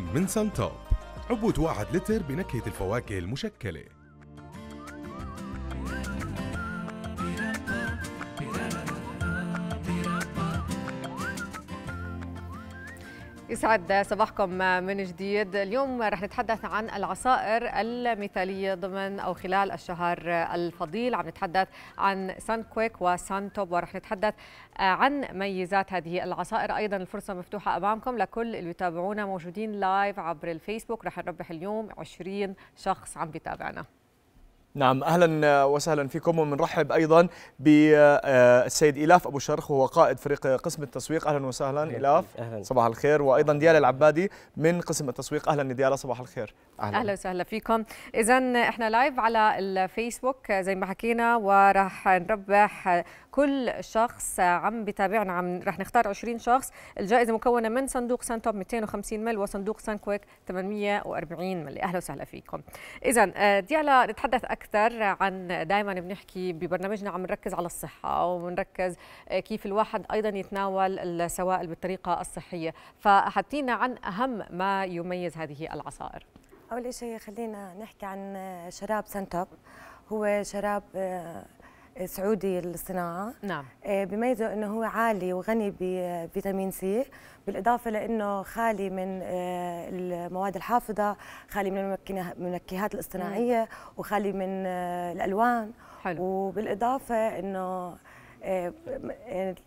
من من توب عبوة واحد لتر بنكهة الفواكه المشكلة يسعد صباحكم من جديد اليوم رح نتحدث عن العصائر المثالية ضمن أو خلال الشهر الفضيل عم نتحدث عن سان كويك وسان توب ورح نتحدث عن ميزات هذه العصائر أيضا الفرصة مفتوحة أمامكم لكل اللي يتابعونا موجودين لايف عبر الفيسبوك رح نربح اليوم 20 شخص عم بيتابعنا نعم اهلا وسهلا فيكم ومنرحب ايضا بالسيد آه، الاف ابو شرخ وهو قائد فريق قسم التسويق اهلا وسهلا الاف أهلاً. صباح الخير وايضا ديالا العبادي من قسم التسويق اهلا ديالا صباح الخير اهلا اهلا وسهلا فيكم اذا احنا لايف على الفيسبوك آه، زي ما حكينا وراح نربح كل شخص عم بتابعنا عم رح نختار 20 شخص الجائزه مكونه من صندوق سانتوب 250 مل وصندوق سانكويك 840 مل اهلا وسهلا فيكم اذا آه، ديالا نتحدث اكثر عن دائما بنحكي ببرنامجنا عم نركز على الصحه ونركز آه، كيف الواحد ايضا يتناول السوائل بالطريقه الصحيه فحدينا عن اهم ما يميز هذه العصائر اول شيء خلينا نحكي عن آه، شراب سنتوب هو شراب سعودي للصناعه نعم آه، بميزه انه هو عالي وغني بفيتامين سي بالاضافه لانه خالي من آه، المواد الحافظه خالي من المنكهات الاصطناعيه وخالي من آه، الالوان حلو. وبالاضافه انه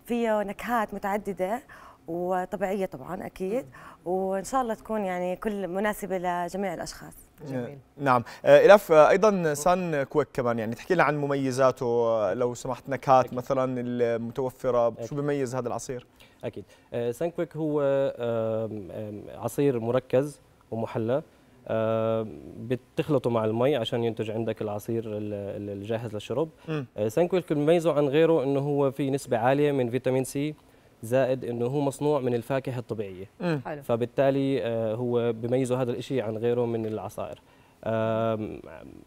فيه نكهات متعدده وطبيعيه طبعا اكيد وان شاء الله تكون يعني كل مناسبه لجميع الاشخاص جميل. نعم آه، إلاف آه، أيضا سان كويك كمان يعني تحكي لنا عن مميزاته آه، لو سمحت نكهات أكيد. مثلا المتوفرة أكيد. شو بيميز هذا العصير؟ أكيد سان كويك هو عصير مركز ومحلى بتخلطه مع المي عشان ينتج عندك العصير الجاهز للشرب سان كويك بيميزه عن غيره انه هو في نسبه عاليه من فيتامين سي زائد انه هو مصنوع من الفاكهه الطبيعيه حلو. فبالتالي آه، هو بميزه هذا الشيء عن غيره من العصائر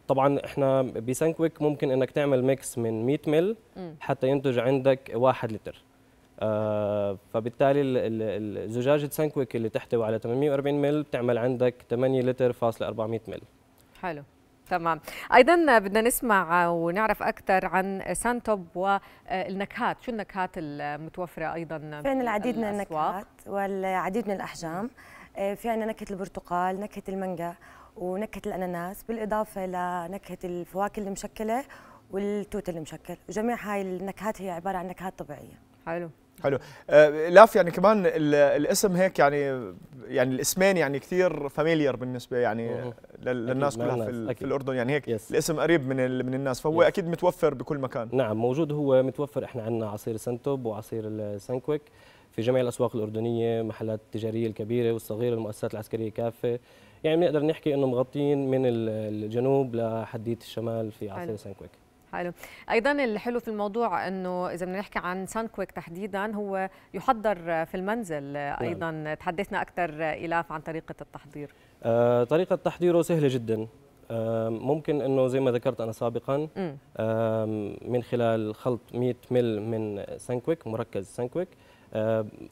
طبعا احنا بسنكويك ممكن انك تعمل ميكس من 100 مل حتى ينتج عندك 1 لتر آه، فبالتالي زجاجة سنكويك اللي تحتوي على 840 مل بتعمل عندك 8 لتر فاصلة 400 مل حلو تمام ايضا بدنا نسمع ونعرف اكثر عن سانتوب والنكهات شو النكهات المتوفره ايضا في عندنا العديد من النكهات والعديد من الاحجام في عندنا نكهه البرتقال نكهه المانجا ونكهه الاناناس بالاضافه لنكهه الفواكه المشكله والتوت المشكل وجميع هاي النكهات هي عباره عن نكهات طبيعيه حلو حلو آه، لاف يعني كمان الاسم هيك يعني يعني الاسمين يعني كثير فاميليار بالنسبه يعني للناس كلها في, أكيد. في الاردن يعني هيك يس. الاسم قريب من من الناس فهو يس. اكيد متوفر بكل مكان نعم موجود هو متوفر احنا عندنا عصير سنتوب وعصير السنكويك في جميع الاسواق الاردنيه محلات التجاريه الكبيره والصغيره المؤسسات العسكريه كافه يعني بنقدر نحكي انه مغطيين من الجنوب لحديت الشمال في عصير سنكويك حلو ايضا الحلو في الموضوع انه اذا بدنا نحكي عن سان كويك تحديدا هو يحضر في المنزل نعم. ايضا نعم. تحدثنا اكثر الاف عن طريقه التحضير آه طريقه تحضيره سهله جدا آه ممكن انه زي ما ذكرت انا سابقا آه من خلال خلط 100 مل من سان كويك مركز سان آه، كويك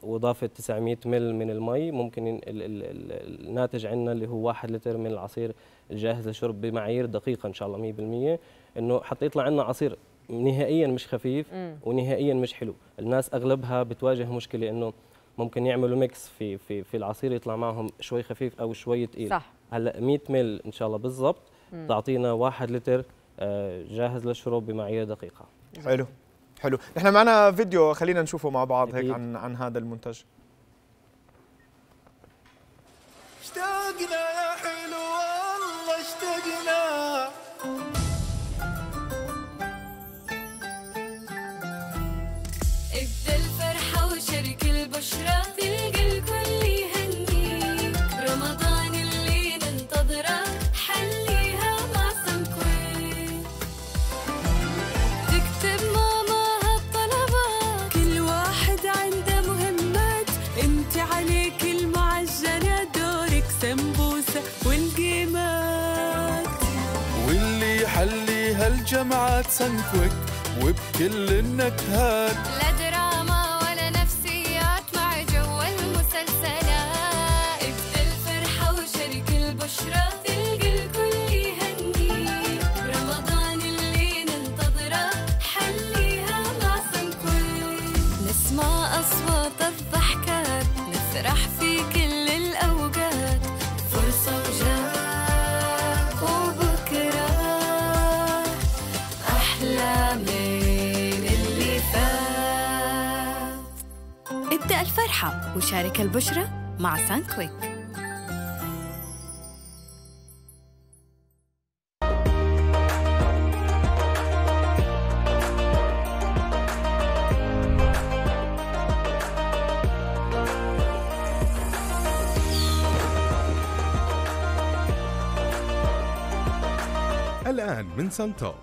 واضافه 900 مل من المي ممكن الناتج عندنا اللي هو 1 لتر من العصير الجاهز للشرب بمعايير دقيقه ان شاء الله 100% انه حتى يطلع عندنا عصير نهائيا مش خفيف ونهائيا مش حلو الناس اغلبها بتواجه مشكله انه ممكن يعملوا ميكس في في في العصير يطلع معهم شوي خفيف او شوي ثقيل صح هلا 100 مل ان شاء الله بالضبط تعطينا 1 لتر آه، جاهز للشرب بمعايير دقيقه حلو حلو نحن معنا فيديو خلينا نشوفه مع بعض هيك عن عن هذا المنتج اشتقنا بأحسن كويك وبكل النكهات ابدأ الفرحة وشارك البشرة مع سانكويك الآن من سان توب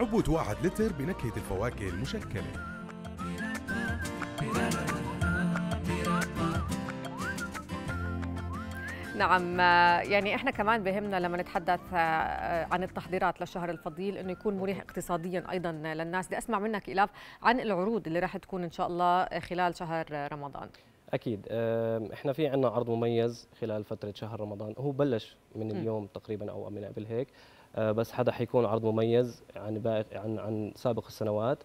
عبوة واحد لتر بنكهة الفواكه المشكلة نعم آه، يعني احنا كمان بهمنا لما نتحدث آه، آه، عن التحضيرات للشهر الفضيل انه يكون مريح اقتصاديا ايضا للناس بدي اسمع منك الاف عن العروض اللي راح تكون ان شاء الله خلال شهر رمضان اكيد احنا في عندنا عرض مميز خلال فتره شهر رمضان هو بلش من اليوم تقريبا او من قبل هيك بس هذا حيكون عرض مميز عن عن عن سابق السنوات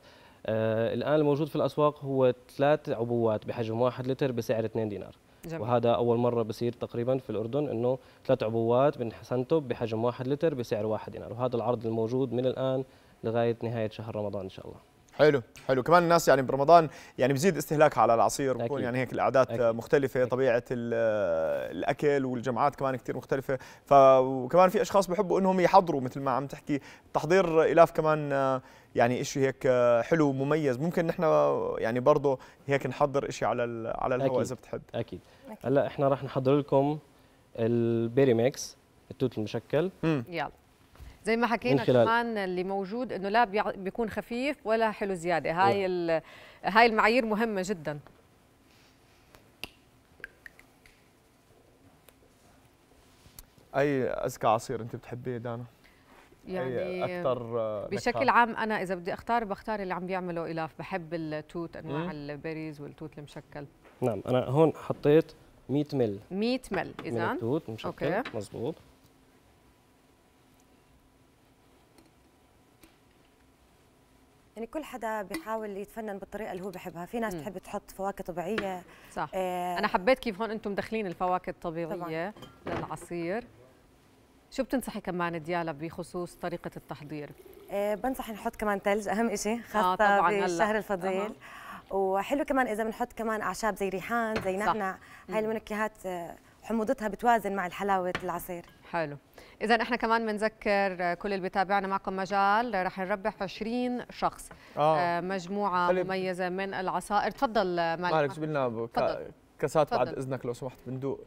الان الموجود في الاسواق هو ثلاث عبوات بحجم واحد لتر بسعر 2 دينار جميل. وهذا اول مره بصير تقريبا في الاردن انه ثلاث عبوات من سنتوب بحجم 1 لتر بسعر 1 دينار وهذا العرض الموجود من الان لغايه نهايه شهر رمضان ان شاء الله حلو حلو كمان الناس يعني برمضان يعني بزيد استهلاكها على العصير بكون يعني هيك الاعداد مختلفه أكيد. طبيعه الاكل والجمعات كمان كثير مختلفه فكمان في اشخاص بحبوا انهم يحضروا مثل ما عم تحكي تحضير الاف كمان يعني شيء هيك حلو ومميز ممكن نحن يعني برضه هيك نحضر شيء على على الهواء اذا بتحب اكيد هلا احنا راح نحضر لكم البيري ميكس التوت المشكل يلا زي ما حكينا كمان اللي موجود انه لا بيكون خفيف ولا حلو زياده هاي هاي المعايير مهمه جدا اي ازكى عصير انت بتحبيه دانا يعني اكثر آه، بشكل عام انا اذا بدي اختار بختار اللي عم بيعملوا الاف بحب التوت انواع البيريز والتوت المشكل نعم انا هون حطيت 100 مل 100 مل اذا من التوت مشكل مظبوط مزبوط يعني كل حدا بيحاول يتفنن بالطريقه اللي هو بحبها في ناس بتحب تحط فواكه طبيعيه صح آه انا حبيت كيف هون انتم مدخلين الفواكه الطبيعيه طبعاً. للعصير شو بتنصحي كمان ديالا بخصوص طريقه التحضير آه بنصح نحط كمان ثلج اهم شيء آه، خاصه آه بالشهر الفضيل آه. وحلو كمان اذا بنحط كمان اعشاب زي ريحان زي نعنع هاي المنكهات آه حموضتها بتوازن مع الحلاوه العصير حلو اذا احنا كمان بنذكر كل اللي بتابعنا معكم مجال رح نربح 20 شخص آه. آه، مجموعه قلب. مميزه من العصائر تفضل مالك مالك جيب لنا كاسات بعد اذنك لو سمحت بندوق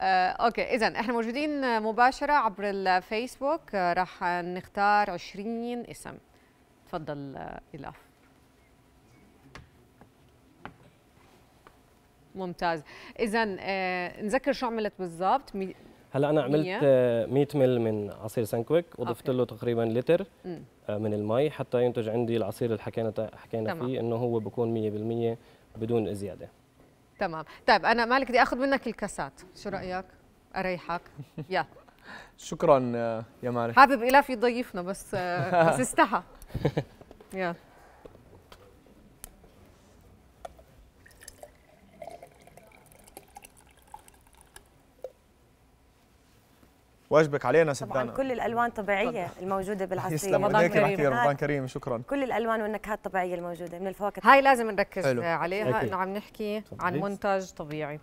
آه، اوكي اذا احنا موجودين مباشره عبر الفيسبوك آه، راح نختار 20 اسم تفضل آه، الاف ممتاز اذا آه، نذكر شو عملت بالضبط هلا انا عملت 100 آه، مل من عصير سانكويك وضفت له تقريبا لتر آه، من المي حتى ينتج عندي العصير اللي حكينا حكينا فيه انه هو بكون 100% بدون زياده تمام طيب انا مالك بدي اخذ منك الكاسات شو رايك اريحك يا شكرا يا مالك حابب الاف يضيفنا بس بس استحى يا واشبك علينا صدقنا طبعا كل الالوان طبيعيه الموجوده بالعصير يسلم رمضان كريم رمضان كريم شكرا كل الالوان والنكهات الطبيعيه الموجوده من الفواكه هاي لازم نركز حلو. عليها انه عم نحكي عن منتج طبيعي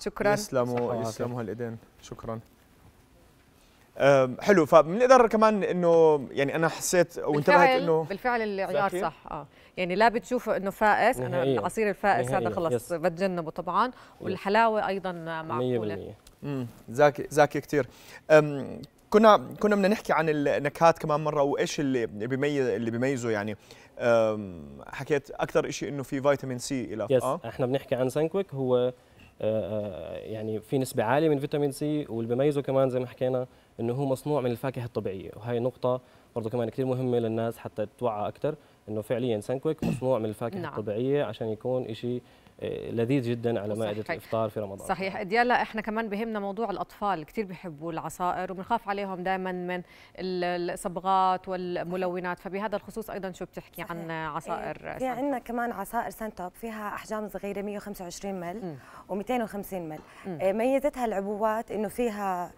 شكرا يسلموا يسلموا هالايدين شكرا حلو فبنقدر كمان انه يعني انا حسيت وانتبهت انه بالفعل العيار صح اه يعني لا بتشوفه انه فائس انا العصير الفائس هذا خلص بتجنبه طبعا والحلاوه ايضا معقوله 100% زاكي زاكي كثير كنا كنا بدنا نحكي عن النكهات كمان مره وايش اللي بيميز اللي بيميزه يعني حكيت اكثر شيء انه في فيتامين سي له يس آه؟ احنا بنحكي عن سانكويك هو آه، آه، يعني في نسبه عاليه من فيتامين سي واللي بيميزه كمان زي ما حكينا انه هو مصنوع من الفاكهه الطبيعيه وهي نقطه برضه كمان كثير مهمه للناس حتى تتوعى اكثر انه فعليا سانكويك مصنوع من الفاكهه نعم. الطبيعيه عشان يكون شيء لذيذ جدا على مائده الافطار في رمضان صحيح ديالا احنا كمان بهمنا موضوع الاطفال كثير بيحبوا العصائر وبنخاف عليهم دائما من الصبغات والملونات فبهذا الخصوص ايضا شو بتحكي صحيح. عن إيه، عصائر إيه. في عندنا كمان عصائر سنتوب فيها احجام صغيره 125 مل و250 مل إيه، ميزتها العبوات انه فيها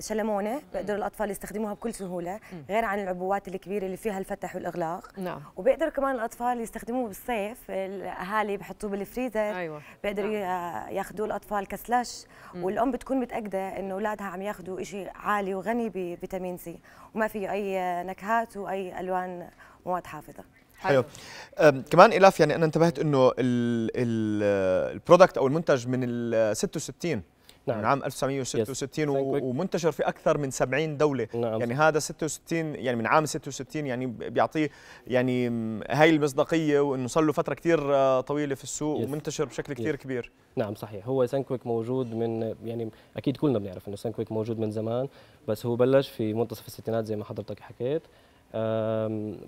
شلمونه آه، بيقدروا الاطفال يستخدموها بكل سهوله غير عن العبوات الكبيره اللي فيها الفتح والاغلاق نعم وبيقدروا كمان الاطفال يستخدموه بالصيف الاهالي بحطوه بالفريزر أيوة. بيقدروا نعم. ياخذوه الاطفال كسلاش مم. والام بتكون متاكده انه اولادها عم ياخذوا شيء عالي وغني بفيتامين سي وما فيه اي نكهات واي الوان مواد حافظه حلو كمان الاف يعني انا انتبهت انه البرودكت او المنتج من ال 66 نعم. من عام 1966 yes. ومنتشر في اكثر من 70 دوله نعم. يعني هذا 66 يعني من عام 66 يعني بيعطيه يعني هاي المصداقيه وانه صار له فتره كثير آه، طويله في السوق yes. ومنتشر بشكل كثير كبير نعم صحيح هو سانكويك موجود من يعني اكيد كلنا بنعرف انه سانكويك موجود من زمان بس هو بلش في منتصف الستينات زي ما حضرتك حكيت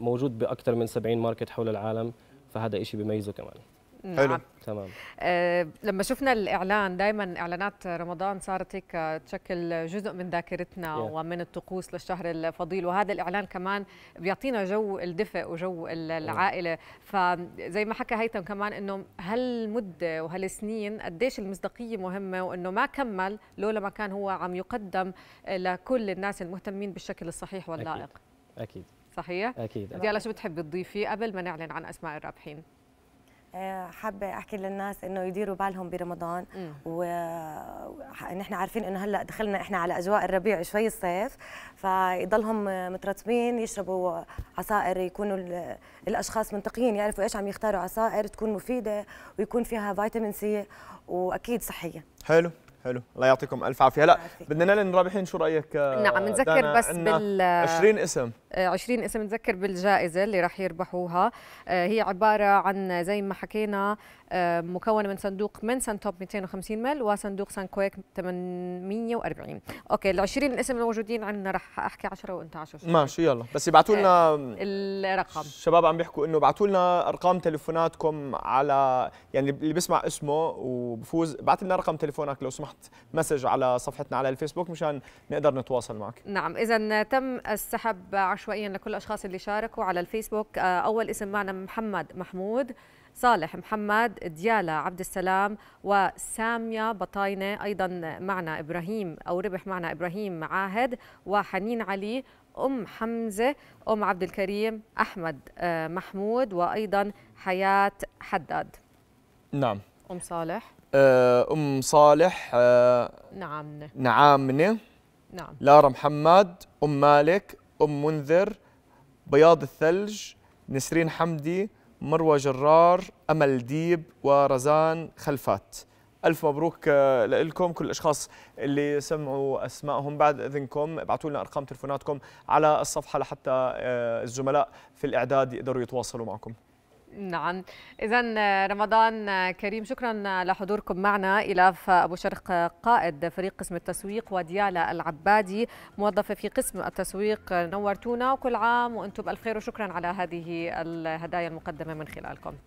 موجود باكثر من 70 ماركت حول العالم فهذا شيء بيميزه كمان نعم. حلو تمام آه لما شفنا الاعلان دائما اعلانات رمضان صارت هيك تشكل جزء من ذاكرتنا yeah. ومن الطقوس للشهر الفضيل وهذا الاعلان كمان بيعطينا جو الدفء وجو العائله فزي ما حكى هيثم كمان انه هالمده وهالسنين قديش المصداقيه مهمه وانه ما كمل لولا ما كان هو عم يقدم لكل الناس المهتمين بالشكل الصحيح واللائق اكيد, أكيد. صحيح؟ اكيد يلا شو بتحبي تضيفي قبل ما نعلن عن اسماء الرابحين؟ آه، حابه احكي للناس انه يديروا بالهم برمضان ونحن عارفين انه هلا دخلنا احنا على اجواء الربيع شوي الصيف فيضلهم مترتبين يشربوا عصائر يكونوا الاشخاص منطقيين يعرفوا ايش عم يختاروا عصائر تكون مفيده ويكون فيها فيتامين سي واكيد صحيه حلو حلو الله يعطيكم الف عافيه هلا بدنا نعلن رابحين شو رايك آه، نعم نذكر بس بال 20 اسم 20 آه، اسم نذكر بالجائزه اللي راح يربحوها آه، هي عباره عن زي ما حكينا مكونه من صندوق من سنتوب 250 مل وصندوق كويك 840 اوكي ال 20 اسم الموجودين عندنا راح احكي 10 وانت 10 ماشي يلا بس ابعثوا لنا الرقم الشباب عم بيحكوا انه ابعثوا لنا ارقام تليفوناتكم على يعني اللي بيسمع اسمه وبفوز ابعث لنا رقم تليفونك لو سمحت طرحت مسج على صفحتنا على الفيسبوك مشان نقدر نتواصل معك نعم اذا تم السحب عشوائيا لكل الاشخاص اللي شاركوا على الفيسبوك آه، اول اسم معنا محمد محمود صالح محمد ديالا عبد السلام وسامية بطاينة أيضا معنا إبراهيم أو ربح معنا إبراهيم عاهد وحنين علي أم حمزة أم عبد الكريم أحمد آه، محمود وأيضا حياة حداد نعم أم صالح آه، ام صالح آه، نعامنه نعامنه نعم لارا محمد ام مالك ام منذر بياض الثلج نسرين حمدي مروه جرار امل ديب ورزان خلفات ألف مبروك آه، لكم كل الأشخاص اللي سمعوا أسمائهم بعد إذنكم ابعتوا لنا أرقام تلفوناتكم على الصفحة لحتى الزملاء في الإعداد يقدروا يتواصلوا معكم نعم إذا رمضان كريم شكرا لحضوركم معنا إلاف أبو شرق قائد فريق قسم التسويق وديالا العبادي موظفة في قسم التسويق نورتونا وكل عام وأنتم بألف خير وشكرا على هذه الهدايا المقدمة من خلالكم